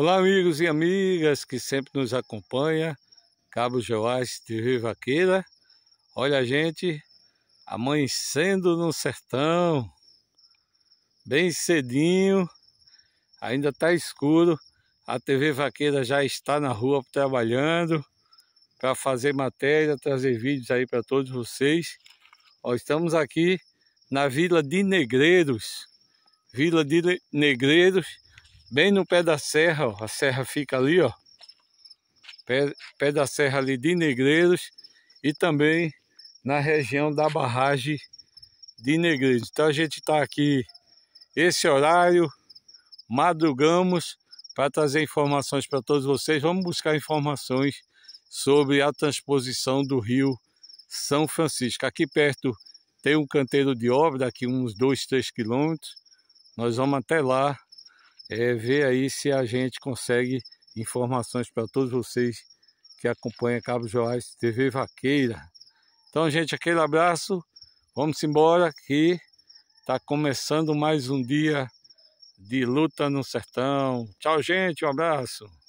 Olá, amigos e amigas que sempre nos acompanham. Cabo Joás de Vaqueira. Olha, gente, amanhecendo no sertão, bem cedinho, ainda está escuro. A TV Vaqueira já está na rua trabalhando para fazer matéria, trazer vídeos aí para todos vocês. Ó, estamos aqui na Vila de Negreiros. Vila de Negreiros bem no pé da serra, ó, a serra fica ali, ó, pé, pé da serra ali de Negreiros e também na região da barragem de Negreiros. Então a gente está aqui esse horário, madrugamos para trazer informações para todos vocês. Vamos buscar informações sobre a transposição do rio São Francisco. Aqui perto tem um canteiro de obra, daqui uns 2, 3 quilômetros. Nós vamos até lá é, ver aí se a gente consegue informações para todos vocês que acompanham Cabo Joás TV Vaqueira. Então, gente, aquele abraço. Vamos embora que está começando mais um dia de luta no sertão. Tchau, gente. Um abraço.